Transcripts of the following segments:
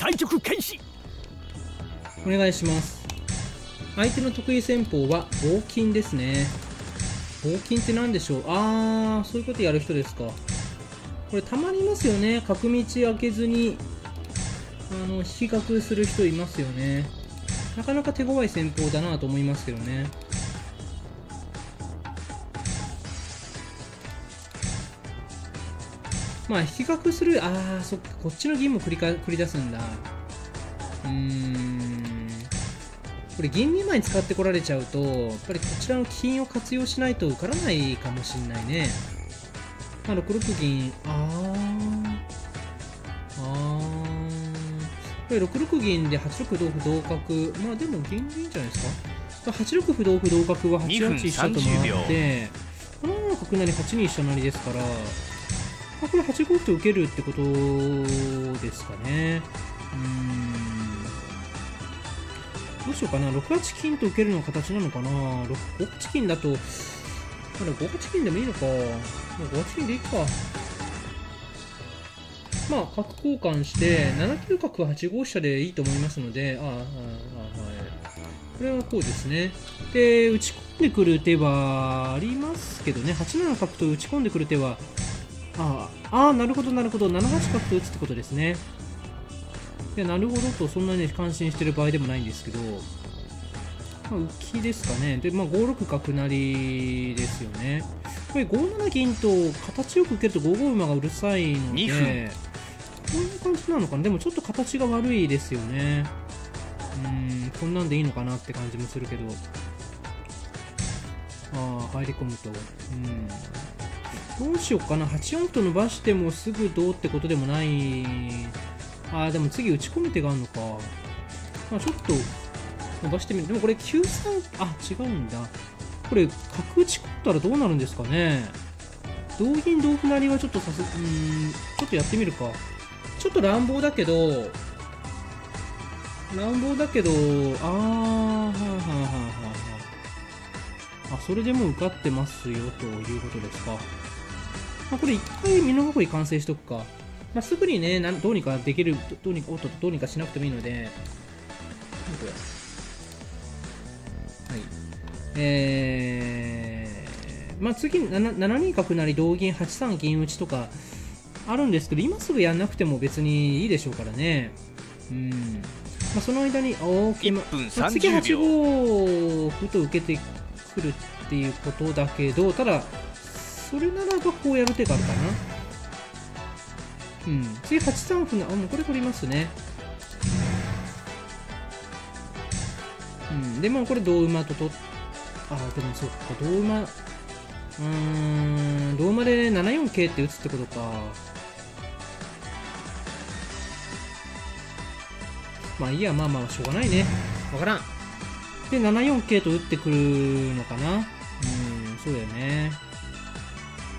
対局開始お願いします相手の得意戦法は合金ですね合金って何でしょうあーそういうことやる人ですかこれたまりますよね角道開けずにあの比較する人いますよねなかなか手強い戦法だなと思いますけどねまあ、比較する、ああ、そっか、こっちの銀も繰りか繰り出すんだ。うーん。これ銀2枚使ってこられちゃうと、やっぱりこちらの金を活用しないと受からないかもしんないね。まあ、6六銀、ああ。ああ。これ6六銀で8六同歩同角。まあでも銀でいいんじゃないですか。8六歩同歩同角は8八飛車と回って、このまま角成8二飛車成ですから、まあ、これ8五歩受けるってことですかね。うん。どうしようかな。6八金と受けるの形なのかな。6 5八金だと、まあ、5八金でもいいのか。5八金でいいか。まあ、角交換して、7九角8五飛車でいいと思いますので、ああ、ああ、はい。これはこうですね。で、打ち込んでくる手はありますけどね、8七角と打ち込んでくる手はああ、なるほど、なるほど。7八角と打つってことですね。やなるほどと、そんなに、ね、感心してる場合でもないんですけど、まあ、浮きですかね。で、まあ、5六角成ですよね。これ5七銀と形よく受けると5五馬がうるさいので、こういう感じなのかな。でもちょっと形が悪いですよね。うん、こんなんでいいのかなって感じもするけど。ああ、入り込むと。うん。どうしようかな8四と伸ばしてもすぐどうってことでもないああ、でも次打ち込む手があるのかまあちょっと伸ばしてみるでもこれ9三あ違うんだこれ角打ち込んだらどうなるんですかね同銀同歩成はちょっとさすうんちょっとやってみるかちょっと乱暴だけど乱暴だけどあーはあはあはあはあはあそれでも受かってますよということですかまあ、これ一回身の囲い完成しとくか。まあ、すぐにね、なんどうにかできる、どうにか、おっと、どうにかしなくてもいいので、はい。えー、まあ、次7、7二角なり同銀、8三銀打ちとか、あるんですけど、今すぐやんなくても別にいいでしょうからね。うん。まあ、その間に、おお、今、まあ、次8五歩と受けてくるっていうことだけど、ただ、それならばこうやる手があるかなうん次8三歩なあもうこれ取りますねうんでもこれ同馬と取っあでもそっか同馬うーん同馬で7四桂って打つってことかまあいいやまあまあしょうがないねわからんで7四桂と打ってくるのかな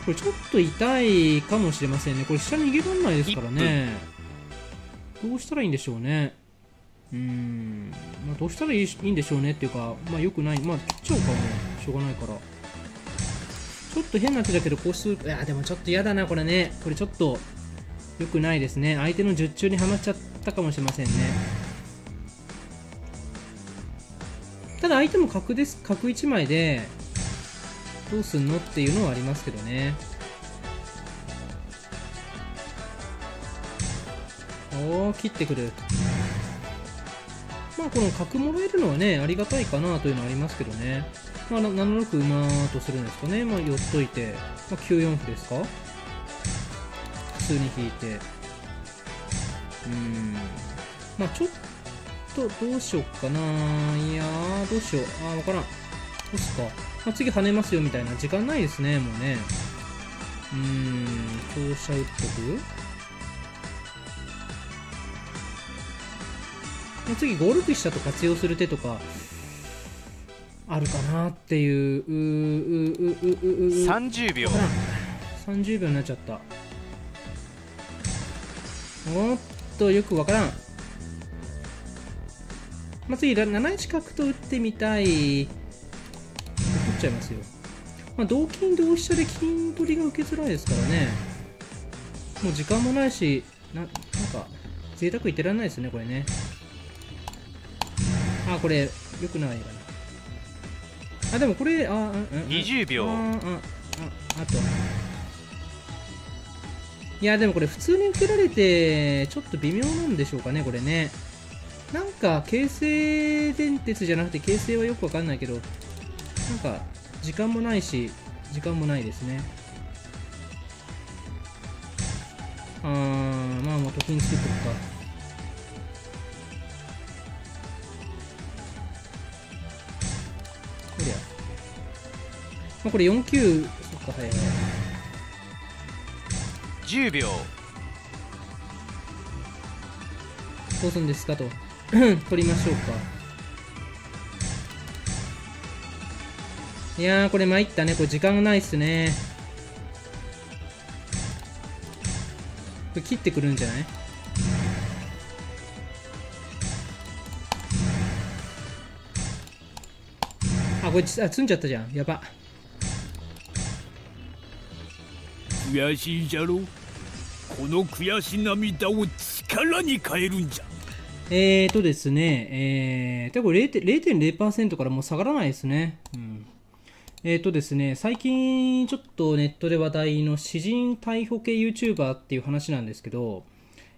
これちょっと痛いかもしれませんね。これ下逃げらんないですからね。どうしたらいいんでしょうね。うーん。まあ、どうしたらいいんでしょうねっていうか、まあ、よくない。まあ、切っちゃおうか、もしょうがないから。ちょっと変な手だけど、こうする。いや、でもちょっと嫌だな、これね。これちょっと、よくないですね。相手の術中にはまっちゃったかもしれませんね。ただ、相手も角です。角1枚で、どうすんのっていうのはありますけどねおお切ってくるまあこの角もらえるのはねありがたいかなというのはありますけどねまあ7六馬とするんですかねまあ寄っといて、まあ、9四歩ですか普通に引いてうんまあちょっとどうしよっかないやどうしようああ分からんそっか。まあ、次跳ねますよみたいな。時間ないですね、もうね。うーん、校舎打っとく。まあ、次、5六飛車と活用する手とか、あるかなっていう。ううううううう30秒。30秒になっちゃった。おっと、よくわからん。まあ、次、7一角と打ってみたい。ちゃいますよ。まあ、同金同飛車で金取りが受けづらいですからね。もう時間もないし、な、なんか、贅沢いってらんないですよね、これね。あ、これ、よくないかな。あ、でもこれ、あ、うん、うん。20秒。あ、あ、あ、あと。いや、でもこれ普通に受けられて、ちょっと微妙なんでしょうかね、これね。なんか、形成電鉄じゃなくて、形成はよくわかんないけど、なんか時間もないし時間もないですねあーまあ元金作っとくかこりゃまあこれ4九そっか早いね10秒どうするんですかと 取りましょうかいやー、これ参ったね。これ時間がないっすね。これ切ってくるんじゃないあ、これ、あ、積んじゃったじゃん。やば。悔しいじゃろこの悔し涙を力に変えるんじゃ。えーとですね、えー、でこれ0.0%からもう下がらないですね。うんえっ、ー、とですね、最近ちょっとネットで話題の詩人逮捕系 YouTuber っていう話なんですけど、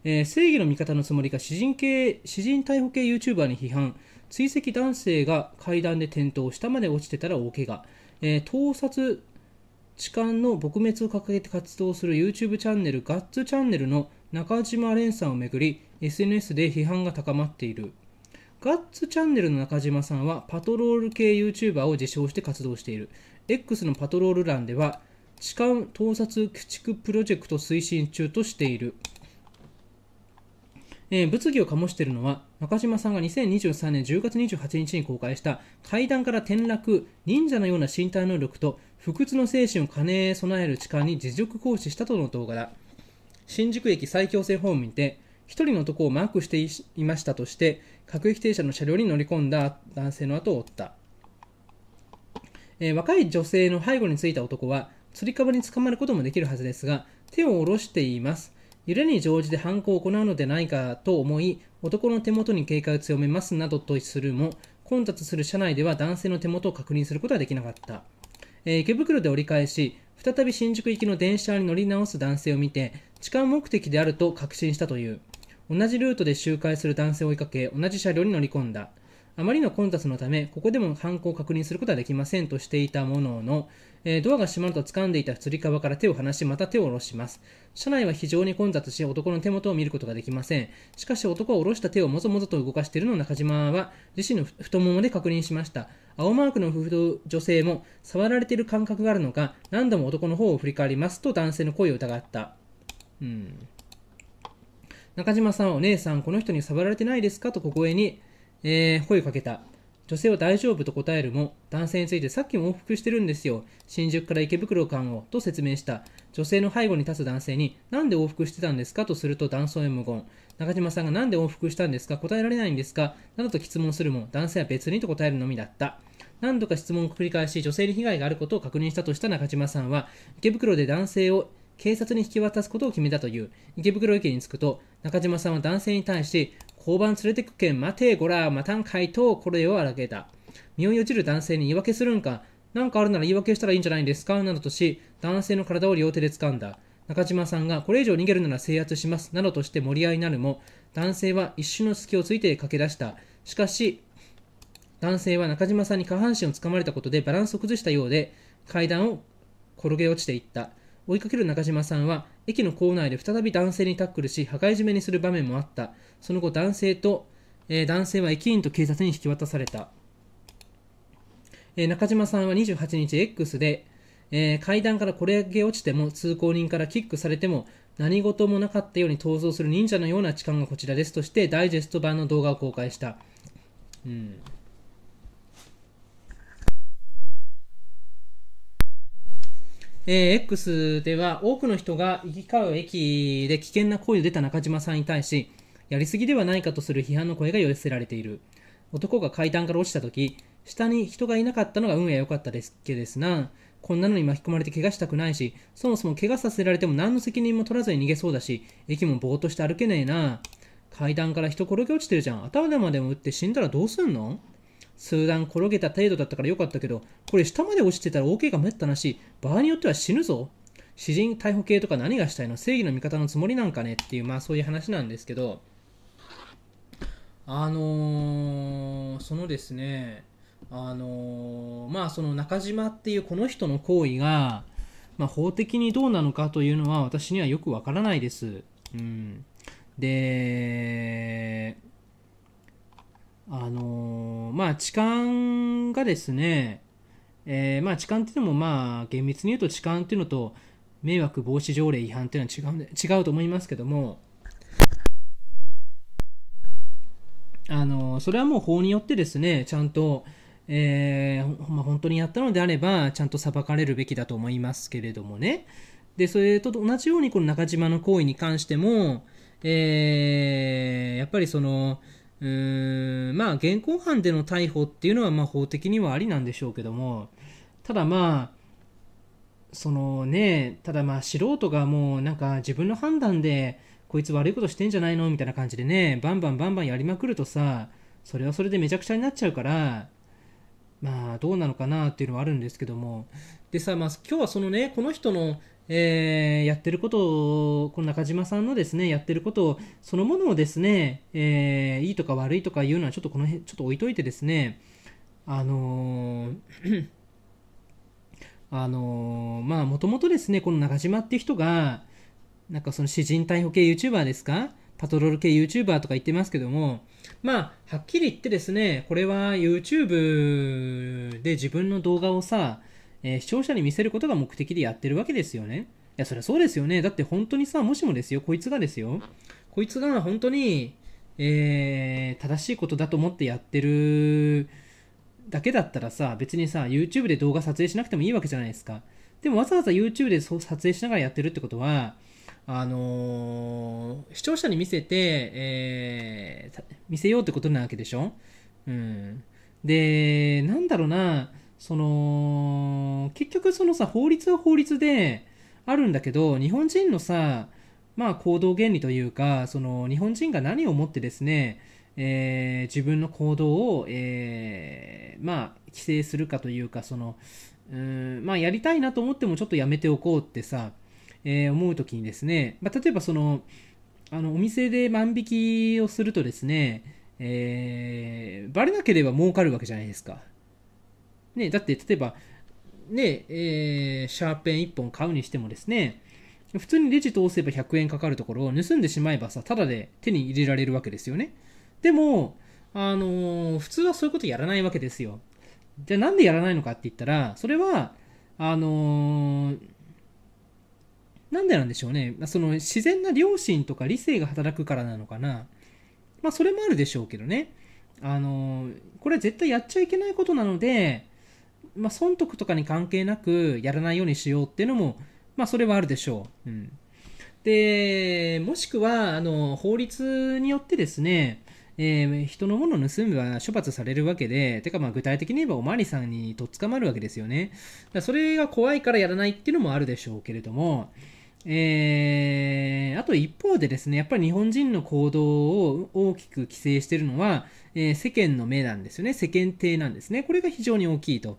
えー、正義の味方のつもりが詩人系、詩人逮捕系 YouTuber に批判、追跡男性が階段で転倒、下まで落ちてたら大怪我、えー、盗撮痴漢の撲滅を掲げて活動する YouTube チャンネルガッツチャンネルの中島蓮さんをめぐり SNS で批判が高まっているガッツチャンネルの中島さんはパトロール系 YouTuber を自称して活動している。X のパトロール欄では、痴漢盗撮駆逐プロジェクト推進中としている。えー、物議を醸しているのは、中島さんが2023年10月28日に公開した階段から転落、忍者のような身体能力と不屈の精神を兼ね備える痴漢に自力行使したとの動画だ。新宿駅埼京線ホームにて、1人の男をマークしていましたとして、各駅停車の車両に乗り込んだ男性の後を追った。えー、若い女性の背後についた男は、つり革につかまることもできるはずですが、手を下ろしています。揺れに乗じて犯行を行うのではないかと思い、男の手元に警戒を強めますなどとするも、混雑する車内では男性の手元を確認することはできなかった。えー、池袋で折り返し、再び新宿行きの電車に乗り直す男性を見て、痴漢目的であると確信したという。同じルートで周回する男性を追いかけ、同じ車両に乗り込んだ。あまりの混雑のため、ここでも犯行を確認することはできませんとしていたものの、えー、ドアが閉まると掴んでいたつり革から手を離し、また手を下ろします。車内は非常に混雑し、男の手元を見ることができません。しかし男は下ろした手をもぞもぞと動かしているのを中島は自身の太ももで確認しました。青マークの女性も触られている感覚があるのか、何度も男の方を振り返りますと男性の声を疑った。うん。中島さんお姉さん、この人に触られてないですかと小声に、えー、声をかけた。女性は大丈夫と答えるも、男性についてさっきも往復してるんですよ。新宿から池袋間を、と説明した。女性の背後に立つ男性に、なんで往復してたんですかとすると男性へ無言。中島さんがなんで往復したんですか答えられないんですかなどと質問するも、男性は別にと答えるのみだった。何度か質問を繰り返し、女性に被害があることを確認したとした中島さんは、池袋で男性を警察に引き渡すことを決めたという。池袋駅に着くと、中島さんは男性に対し、交番連れてくけん待てごら、またんかいと、これを荒げた。身をよじる男性に言い訳するんか、何かあるなら言い訳したらいいんじゃないんですかなどとし、男性の体を両手で掴んだ。中島さんが、これ以上逃げるなら制圧します、などとして盛り合いになるも、男性は一瞬の隙をついて駆け出した。しかし、男性は中島さんに下半身を掴まれたことでバランスを崩したようで、階段を転げ落ちていった。追いかける中島さんは駅の構内で再び男性にタックルし破壊締めにする場面もあったその後男性と、えー、男性は駅員と警察に引き渡された、えー、中島さんは28日 X で、えー、階段からこれだけ落ちても通行人からキックされても何事もなかったように逃走する忍者のような痴漢がこちらですとしてダイジェスト版の動画を公開した、うんえー、X では多くの人が行き交う駅で危険な行為を出た中島さんに対し、やりすぎではないかとする批判の声が寄せられている。男が階段から落ちた時、下に人がいなかったのが運が良かったですけですな。こんなのに巻き込まれて怪我したくないし、そもそも怪我させられても何の責任も取らずに逃げそうだし、駅もぼーっとして歩けねえな。階段から人転げ落ちてるじゃん。頭までも打って死んだらどうすんの数段転げた程度だったから良かったけど、これ下まで落ちてたら大怪我もやったなし、場合によっては死ぬぞ。詩人逮捕系とか何がしたいの正義の味方のつもりなんかねっていう、まあそういう話なんですけど、あのー、そのですね、あのー、まあその中島っていうこの人の行為が、まあ、法的にどうなのかというのは私にはよくわからないです。うん、で、まあ、痴漢がですね、えー、まあ、痴漢っていうのも、まあ、厳密に言うと痴漢っていうのと、迷惑防止条例違反っていうのは違う違うと思いますけども、あの、それはもう法によってですね、ちゃんと、えー、まあ、本当にやったのであれば、ちゃんと裁かれるべきだと思いますけれどもね。で、それと同じように、この中島の行為に関しても、えー、やっぱりその、うーんまあ現行犯での逮捕っていうのはま法的にはありなんでしょうけどもただまあそのねただまあ素人がもうなんか自分の判断でこいつ悪いことしてんじゃないのみたいな感じでねバンバンバンバンやりまくるとさそれはそれでめちゃくちゃになっちゃうからまあどうなのかなっていうのはあるんですけどもでさまあ今日はそのねこの人のえー、やってることを、この中島さんのですね、やってることを、そのものをですね、えー、いいとか悪いとか言うのはちょっとこの辺、ちょっと置いといてですね、あのー、あのー、まあ、もともとですね、この中島っていう人が、なんかその詩人逮捕系 YouTuber ですかパトロール系 YouTuber とか言ってますけども、まあ、はっきり言ってですね、これは YouTube で自分の動画をさ、えー、視聴者に見せることが目的でやってるわけですよね。いや、そりゃそうですよね。だって本当にさ、もしもですよ、こいつがですよ、こいつが本当に、えー、正しいことだと思ってやってるだけだったらさ、別にさ、YouTube で動画撮影しなくてもいいわけじゃないですか。でもわざわざ YouTube で撮影しながらやってるってことは、あのー、視聴者に見せて、えー、見せようってことなわけでしょうん。で、なんだろうな、その結局そのさ法律は法律であるんだけど日本人のさまあ行動原理というかその日本人が何をもってですね、えー、自分の行動を、えー、まあ規制するかというかそのうんまあやりたいなと思ってもちょっとやめておこうってさ、えー、思う時にですね、まあ、例えばそのあのお店で万引きをするとですね、えー、バレなければ儲かるわけじゃないですか。ね、だって例えば、ねえー、シャーペン1本買うにしてもですね、普通にレジ通せば100円かかるところを盗んでしまえばさ、ただで手に入れられるわけですよね。でも、あのー、普通はそういうことやらないわけですよ。じゃあなんでやらないのかって言ったら、それは、あのー、なんでなんでしょうね。その自然な良心とか理性が働くからなのかな。まあ、それもあるでしょうけどね。あのー、これは絶対やっちゃいけないことなので、まあ、損得とかに関係なくやらないようにしようっていうのも、まあ、それはあるでしょう。うん、でもしくはあの法律によってですね、えー、人のものを盗むは処罰されるわけで、てかまあ具体的に言えばおまわりさんにとっ捕まるわけですよね。だそれが怖いからやらないっていうのもあるでしょうけれども、えー、あと一方でですね、やっぱり日本人の行動を大きく規制しているのは、えー、世間の目なんですよね、世間体なんですね。これが非常に大きいと。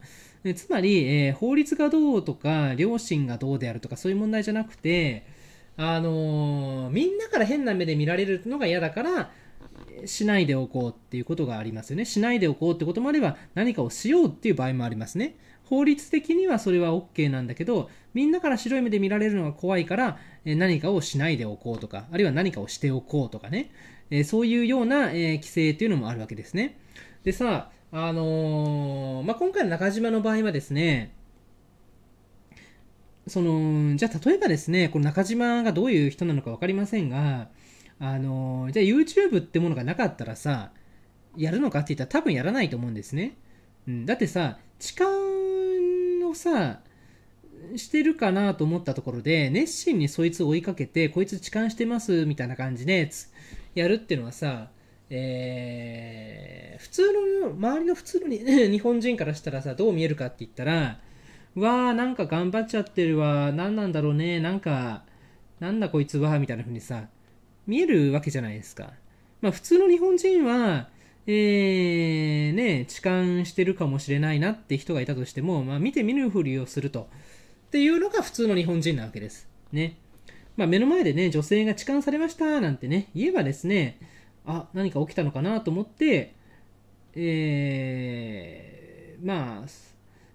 つまり、えー、法律がどうとか、両親がどうであるとか、そういう問題じゃなくて、あのみんなから変な目で見られるのが嫌だから、しないでおこうっていうことがありますよね。しないでおこうってこともあれば、何かをしようっていう場合もありますね。法律的にはそれは OK なんだけど、みんなから白い目で見られるのが怖いから、え何かをしないでおこうとか、あるいは何かをしておこうとかね、えそういうような、え規制というのもあるわけですね。でさ、あのー、まあ、今回の中島の場合はですね、その、じゃあ例えばですね、この中島がどういう人なのか分かりませんが、あのー、じゃあ YouTube ってものがなかったらさ、やるのかって言ったら多分やらないと思うんですね。うん、だってさ、痴漢をさ、してるかなと思ったところで、熱心にそいつを追いかけて、こいつ痴漢してますみたいな感じでやるっていうのはさ、えー、普通の、周りの普通の 日本人からしたらさ、どう見えるかって言ったら、わー、なんか頑張っちゃってるわ、何なんだろうね、なんか、なんだこいつは、みたいな風にさ、見えるわけじゃないですか。まあ普通の日本人は、えー、ね、痴漢してるかもしれないなって人がいたとしても、まあ、見て見ぬふりをすると。っていうのが普通の日本人なわけです。ね。まあ、目の前でね、女性が痴漢されましたなんてね、言えばですね、あ、何か起きたのかなと思って、えー、まあ、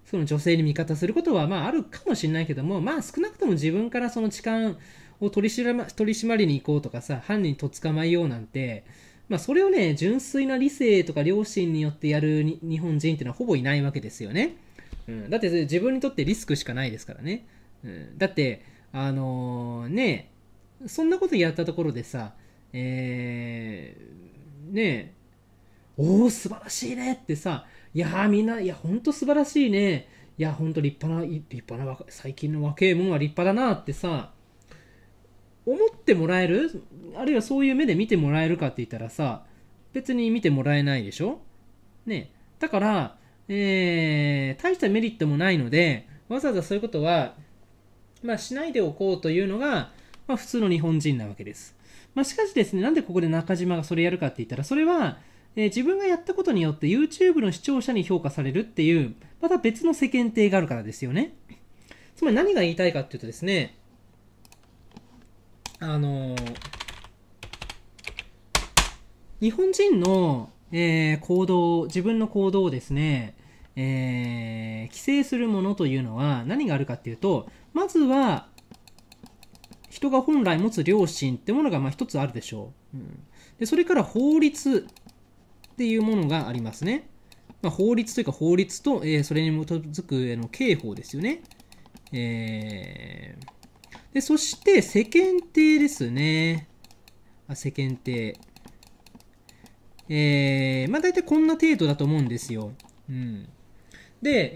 その女性に味方することは、まあ、あるかもしれないけども、まあ、少なくとも自分からその痴漢を取りしら、ま、取り締まりに行こうとかさ、犯人と捕まえようなんて、まあ、それをね、純粋な理性とか良心によってやる日本人っていうのはほぼいないわけですよね。うん、だって自分にとってリスクしかないですからね。うん、だって、あのー、ね、そんなことやったところでさ、えー、ねおお、素晴らしいねってさ、いやーみんな、いや、ほんと素晴らしいね。いや、ほんと立派な、立派な、最近の若えもんは立派だなってさ、思ってもらえるあるいはそういう目で見てもらえるかって言ったらさ別に見てもらえないでしょねだから、えー、大したメリットもないのでわざわざそういうことは、まあ、しないでおこうというのが、まあ、普通の日本人なわけです、まあ、しかしですねなんでここで中島がそれやるかって言ったらそれは、えー、自分がやったことによって YouTube の視聴者に評価されるっていうまた別の世間体があるからですよねつまり何が言いたいかっていうとですねあの日本人の、えー、行動、自分の行動をですね、えー、規制するものというのは何があるかっていうと、まずは、人が本来持つ良心ってものがま一つあるでしょう。うん、でそれから法律っていうものがありますね。まあ、法律というか法律と、えー、それに基づく、えの刑法ですよね。えーで、そして世間体ですね。あ世間体。えー、まあ大体こんな程度だと思うんですよ。うん。で、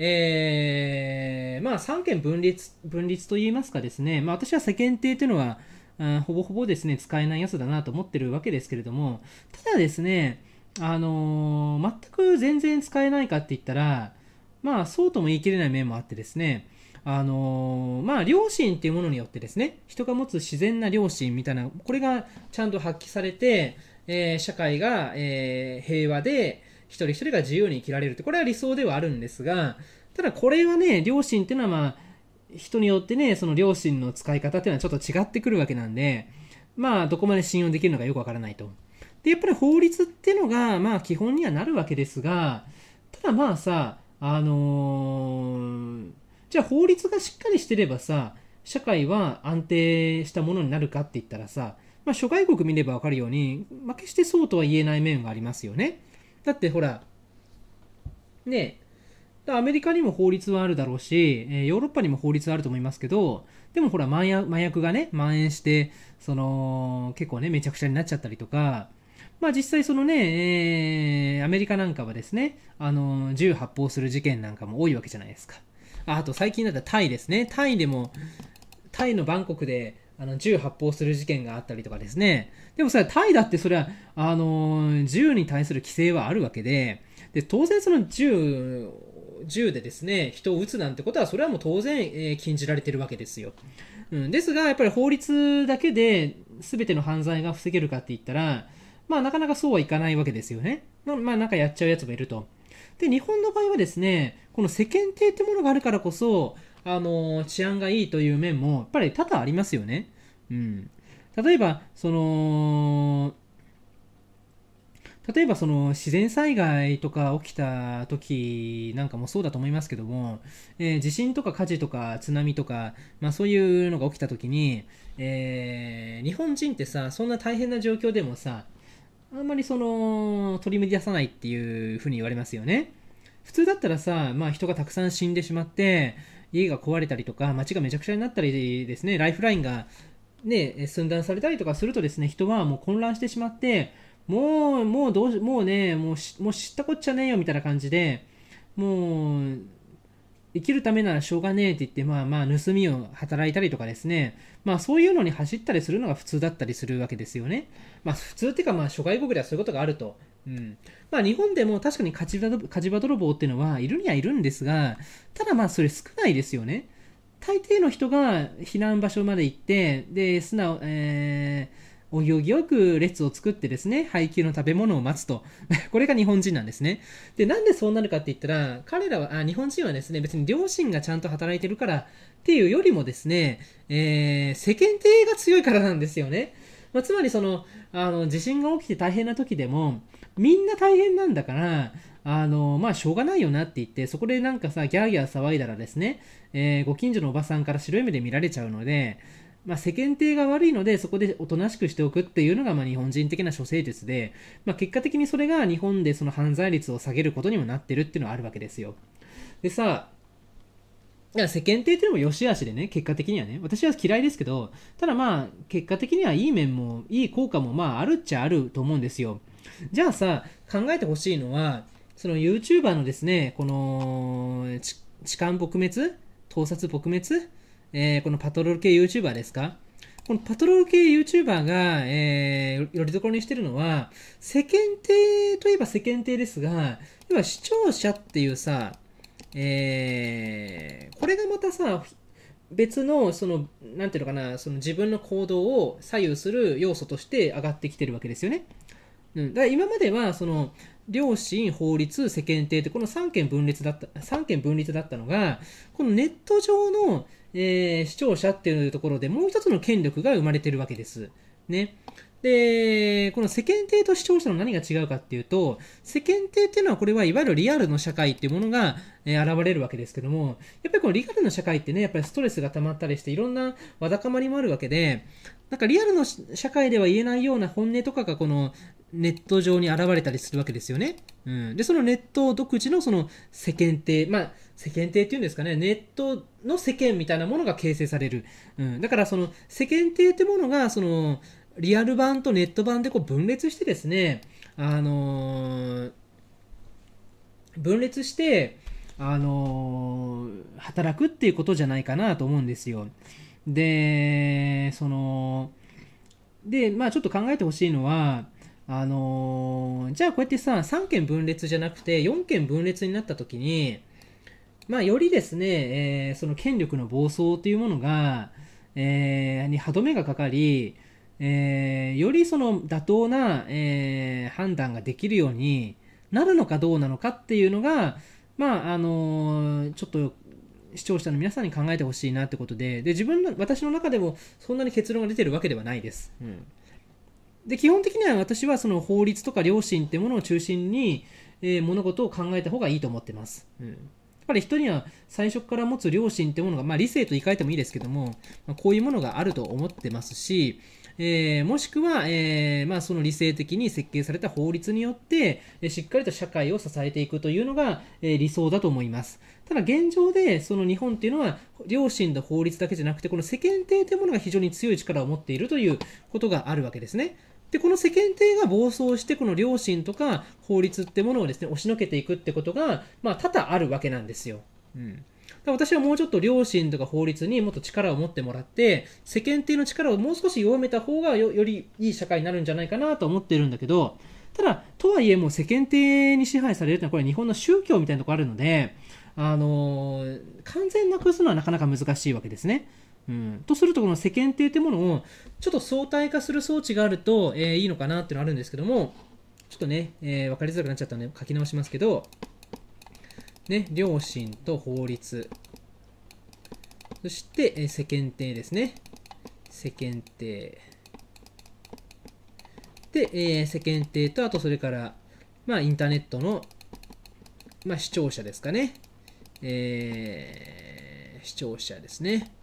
えー、まあ三権分立、分立と言いますかですね、まあ私は世間体というのは、ほぼほぼですね、使えないやつだなと思ってるわけですけれども、ただですね、あのー、全く全然使えないかって言ったら、まあそうとも言い切れない面もあってですね、あのー、まあ、良心っていうものによってですね、人が持つ自然な良心みたいな、これがちゃんと発揮されて、えー、社会が、えー、平和で、一人一人が自由に生きられるって、これは理想ではあるんですが、ただこれはね、良心っていうのはまあ、人によってね、その良心の使い方っていうのはちょっと違ってくるわけなんで、まあ、どこまで信用できるのかよくわからないと。で、やっぱり法律っていうのが、まあ、基本にはなるわけですが、ただまあさ、あのーじゃあ法律がしっかりしてればさ、社会は安定したものになるかって言ったらさ、まあ、諸外国見ればわかるように、まあ、決してそうとは言えない面がありますよね。だってほら、ねアメリカにも法律はあるだろうし、えヨーロッパにも法律はあると思いますけど、でもほら、麻薬がね、蔓延して、その、結構ね、めちゃくちゃになっちゃったりとか、まあ実際そのね、えー、アメリカなんかはですね、あの、銃発砲する事件なんかも多いわけじゃないですか。あと最近だったらタイですね。タイでも、タイのバンコクで、あの銃発砲する事件があったりとかですね。でもさ、タイだってそれは、あのー、銃に対する規制はあるわけで、で、当然その銃、銃でですね、人を撃つなんてことは、それはもう当然、えー、禁じられてるわけですよ。うん、ですが、やっぱり法律だけで全ての犯罪が防げるかって言ったら、まあなかなかそうはいかないわけですよね。まあなんかやっちゃうやつもいると。で、日本の場合はですね、この世間体ってものがあるからこそ、あの、治安がいいという面も、やっぱり多々ありますよね。うん。例えば、その、例えばその自然災害とか起きた時なんかもそうだと思いますけども、えー、地震とか火事とか津波とか、まあ、そういうのが起きた時に、えー、日本人ってさそんな大変な状況でもさあんまりその取り乱さないっていうふうに言われますよね普通だったらさ、まあ、人がたくさん死んでしまって家が壊れたりとか街がめちゃくちゃになったりですねライフラインが、ね、寸断されたりとかするとですね人はもう混乱してしまってもうもうどうもうねもうもう知ったこっちゃねえよみたいな感じでもう生きるためならしょうがねえって言って、まあまあ、盗みを働いたりとかですね、まあそういうのに走ったりするのが普通だったりするわけですよね。まあ普通っていうか、まあ諸外国ではそういうことがあると。うん。まあ日本でも確かに火事場泥棒っていうのはいるにはいるんですが、ただまあそれ少ないですよね。大抵の人が避難場所まで行って、で、素直、えー、お行よく列を作ってですね、配給の食べ物を待つと。これが日本人なんですね。で、なんでそうなるかって言ったら、彼らは、あ日本人はですね、別に両親がちゃんと働いてるからっていうよりもですね、えー、世間体が強いからなんですよね。まあ、つまりその、あの、地震が起きて大変な時でも、みんな大変なんだから、あの、まあ、しょうがないよなって言って、そこでなんかさ、ギャーギャー騒いだらですね、えー、ご近所のおばさんから白い目で見られちゃうので、まあ、世間体が悪いのでそこでおとなしくしておくっていうのがまあ日本人的な処世術で、まあ、結果的にそれが日本でその犯罪率を下げることにもなってるっていうのはあるわけですよ。でさ世間体っていうのも良し悪しでね、結果的にはね、私は嫌いですけど、ただまあ、結果的にはいい面も、いい効果もまあ、あるっちゃあると思うんですよ。じゃあさ、考えてほしいのは、その YouTuber のですね、この、痴漢撲滅盗撮撲滅えー、このパトロール系 YouTuber ですかこのパトロール系 YouTuber が、えー、よりどころにしてるのは、世間体といえば世間体ですが、要は視聴者っていうさ、えー、これがまたさ、別の、その、なんていうのかな、その自分の行動を左右する要素として上がってきてるわけですよね。うん、だから今までは、その、両親、法律、世間体ってこの3件分裂だった、3件分立だったのが、このネット上のえー、視聴者っていうところでもう一つの権力が生まれてるわけです。ね。で、この世間体と視聴者の何が違うかっていうと、世間体っていうのはこれはいわゆるリアルの社会っていうものが、えー、現れるわけですけども、やっぱりこのリアルの社会ってね、やっぱりストレスが溜まったりしていろんなわだかまりもあるわけで、なんかリアルの社会では言えないような本音とかがこのネット上に現れたりするわけですよね。うん。で、そのネット独自のその世間体、まあ、世間体っていうんですかね、ネットの世間みたいなものが形成される。うん、だからその世間体ってものが、その、リアル版とネット版でこう分裂してですね、あのー、分裂して、あのー、働くっていうことじゃないかなと思うんですよ。で、その、で、まあちょっと考えてほしいのは、あのー、じゃあこうやってさ、3件分裂じゃなくて4件分裂になった時に、まあ、よりですね、えー、その権力の暴走というものが、えー、に歯止めがかかり、えー、よりその妥当な、えー、判断ができるようになるのかどうなのかっていうのが、まああのー、ちょっと視聴者の皆さんに考えてほしいなってことでで自分の私の中でもそんなに結論が出てるわけではないです。うん、で基本的には私はその法律とか良心ってものを中心に、えー、物事を考えた方がいいと思ってます。うんっぱり人には最初から持つ良心ってものが、まあ、理性と言い換えてもいいですけども、まあ、こういうものがあると思ってますし、えー、もしくは、えー、まあ、その理性的に設計された法律によって、えしっかりと社会を支えていくというのが、え理想だと思います。ただ現状で、その日本っていうのは、良心と法律だけじゃなくて、この世間体というものが非常に強い力を持っているということがあるわけですね。で、この世間体が暴走して、この良心とか法律ってものをですね、押しのけていくってことが、まあ、多々あるわけなんですよ。うん。私はもうちょっと良心とか法律にもっと力を持ってもらって、世間体の力をもう少し弱めた方がよりいい社会になるんじゃないかなと思ってるんだけど、ただ、とはいえもう世間体に支配されるというのはこれ日本の宗教みたいなところあるので、あのー、完全なくすのはなかなか難しいわけですね。とするとこの世間体というものをちょっと相対化する装置があると、えー、いいのかなっていうのあるんですけどもちょっとね、えー、分かりづらくなっちゃったので書き直しますけど、ね、良心と法律そして、えー、世間体ですね世間体で、えー、世間体とあとそれから、まあ、インターネットの、まあ、視聴者ですかね、えー、視聴者ですね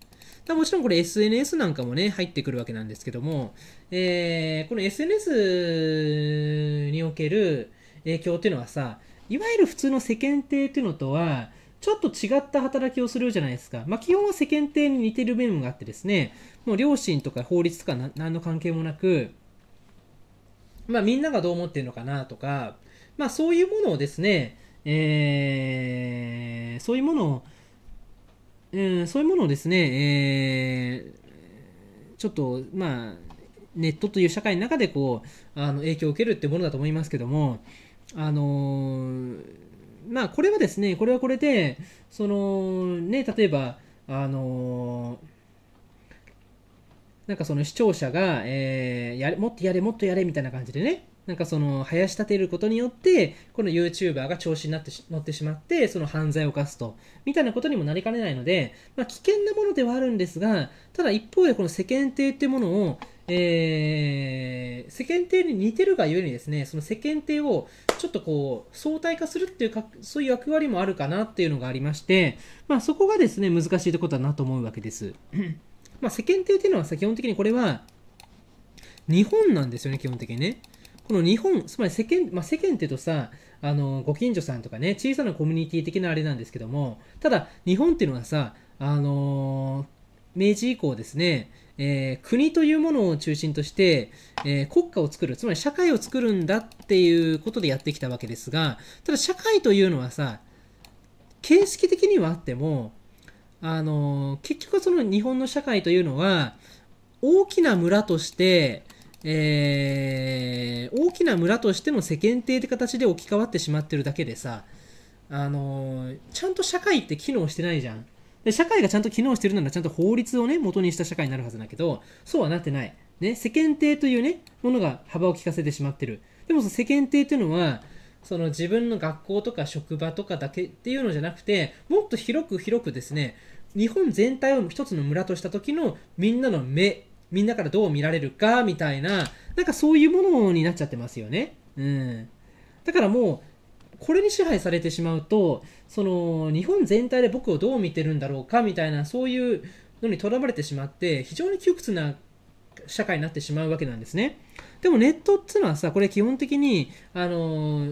たもちろんこれ SNS なんかもね、入ってくるわけなんですけども、えー、この SNS における影響っていうのはさ、いわゆる普通の世間体っていうのとは、ちょっと違った働きをするじゃないですか。まあ、基本は世間体に似てる面があってですね、もう両親とか法律とか何の関係もなく、まあ、みんながどう思ってるのかなとか、まあ、そういうものをですね、えー、そういうものをえー、そういうものをですね、えー、ちょっと、まあ、ネットという社会の中でこうあの影響を受けるってものだと思いますけども、あのー、まあ、これはですねこれはこれでその、ね、例えば、あのなんかその視聴者が、えー、やれもっとやれもっとやれみたいな感じでねなんかその、生やし立てることによって、この YouTuber が調子になって乗ってしまって、その犯罪を犯すと、みたいなことにもなりかねないので、まあ、危険なものではあるんですが、ただ一方でこの世間体っていうものを、えー、世間体に似てるがゆえにですね、その世間体をちょっとこう相対化するっていうか、そういう役割もあるかなっていうのがありまして、まあそこがですね、難しいところだなと思うわけです。まあ世間体っていうのはさ、基本的にこれは日本なんですよね、基本的にね。この日本、つまり世間、まあ、世間っていうとさ、あの、ご近所さんとかね、小さなコミュニティ的なあれなんですけども、ただ、日本っていうのはさ、あのー、明治以降ですね、えー、国というものを中心として、えー、国家を作る、つまり社会を作るんだっていうことでやってきたわけですが、ただ社会というのはさ、形式的にはあっても、あの結局その日本の社会というのは、大きな村として、えー、大きな村としての世間体って形で置き換わってしまってるだけでさ、あのー、ちゃんと社会って機能してないじゃん。で社会がちゃんと機能してるならちゃんと法律をね、元にした社会になるはずだけど、そうはなってない。ね、世間体というね、ものが幅を利かせてしまってる。でもその世間体というのは、その自分の学校とか職場とかだけっていうのじゃなくて、もっと広く広くですね、日本全体を一つの村とした時のみんなの目みんなからどう見られるか、みたいな、なんかそういうものになっちゃってますよね。うん。だからもう、これに支配されてしまうと、その、日本全体で僕をどう見てるんだろうか、みたいな、そういうのにとらわれてしまって、非常に窮屈な社会になってしまうわけなんですね。でもネットっつうのはさこれ基本的にあの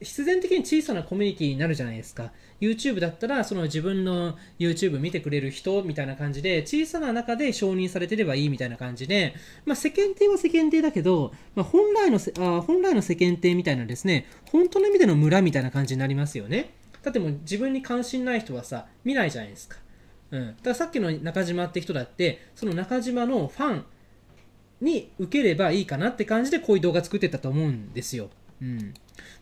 必然的に小さなコミュニティになるじゃないですか YouTube だったらその自分の YouTube 見てくれる人みたいな感じで小さな中で承認されてればいいみたいな感じで、まあ、世間体は世間体だけど、まあ、本来のあ本来の世間体みたいなですね本当の意味での村みたいな感じになりますよねだってもう自分に関心ない人はさ見ないじゃないですか、うん、だからさっきの中島って人だってその中島のファンに受ければいいかなって感じでこういう動画作ってたと思うんですよ。うん、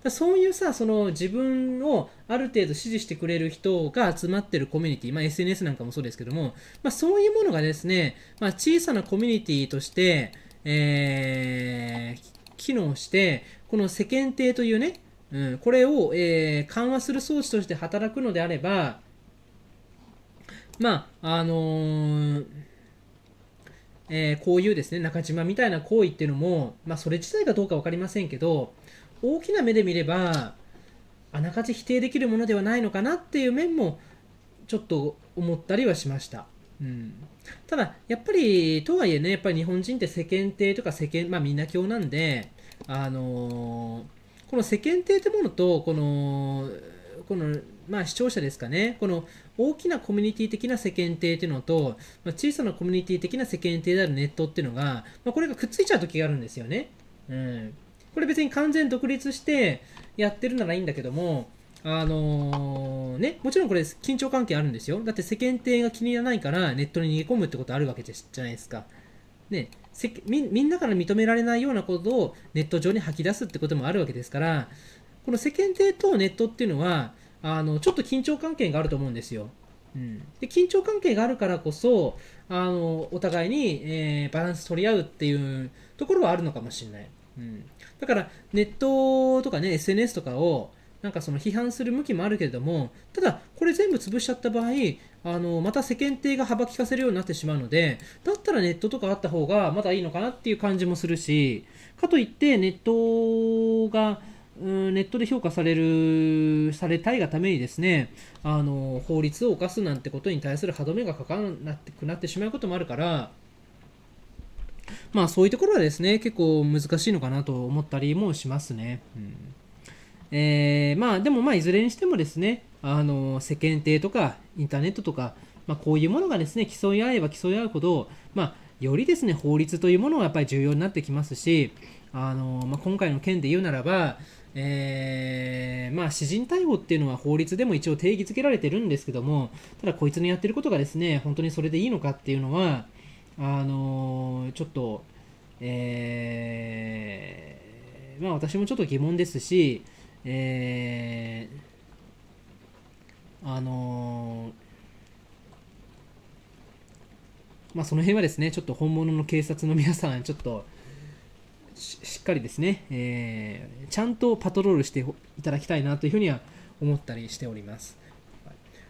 だそういうさその自分をある程度支持してくれる人が集まってるコミュニティ、まあ、SNS なんかもそうですけども、まあ、そういうものがですね、まあ、小さなコミュニティとして、えー、機能してこの世間体というね、うん、これを、えー、緩和する装置として働くのであればまああのーえー、こういうですね、中島みたいな行為っていうのも、まあ、それ自体がどうか分かりませんけど、大きな目で見れば、あながち否定できるものではないのかなっていう面も、ちょっと思ったりはしました。うん、ただ、やっぱり、とはいえね、やっぱり日本人って世間体とか世間、まあみんな教なんで、あのー、この世間体ってものと、この、この、まあ視聴者ですかね、この大きなコミュニティ的な世間体っていうのと、まあ、小さなコミュニティ的な世間体であるネットっていうのが、まあ、これがくっついちゃう時があるんですよね。うん。これ別に完全独立してやってるならいいんだけども、あのー、ね、もちろんこれ緊張関係あるんですよ。だって世間体が気に入らないからネットに逃げ込むってことあるわけじゃないですか。ね、せみみんなから認められないようなことをネット上に吐き出すってこともあるわけですからこの世間体とネットっていうのはあのちょっと緊張関係があると思うんですよ。うん、で緊張関係があるからこそあのお互いに、えー、バランス取り合うっていうところはあるのかもしれない、うん、だからネットとかね SNS とかをなんかその批判する向きもあるけれどもただこれ全部潰しちゃった場合あのまた世間体が幅利かせるようになってしまうのでだったらネットとかあった方がまだいいのかなっていう感じもするしかといってネットがネットで評価される、されたいがためにですね、あの、法律を犯すなんてことに対する歯止めがかからなくなってしまうこともあるから、まあそういうところはですね、結構難しいのかなと思ったりもしますね。うんえー、まあでもまあいずれにしてもですね、あの、世間体とかインターネットとか、まあこういうものがですね、競い合えば競い合うほど、まあよりですね、法律というものがやっぱり重要になってきますし、あのまあ、今回の件で言うならば、えー、まあ、私人逮捕っていうのは法律でも一応定義づけられてるんですけども、ただこいつのやってることがですね、本当にそれでいいのかっていうのは、あのー、ちょっと、えー、まあ私もちょっと疑問ですし、えー、あのまあその辺はですね、ちょっと本物の警察の皆さん、ちょっと、しっかりですね、えー、ちゃんとパトロールしていただきたいなというふうには思ったりしております。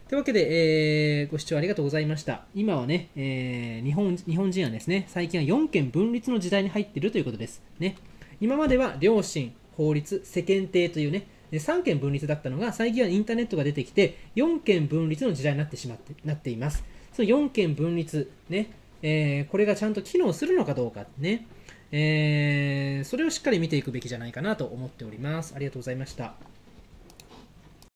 というわけで、えー、ご視聴ありがとうございました。今はね、えー、日本日本人はですね、最近は4件分立の時代に入っているということです。ね、今までは良心、法律、世間体というね、3件分立だったのが、最近はインターネットが出てきて、4件分立の時代になってしまってなっています。その4件分立、ねえー、これがちゃんと機能するのかどうかね。えー、それをしっかり見ていくべきじゃないかなと思っております。ありがとうございました。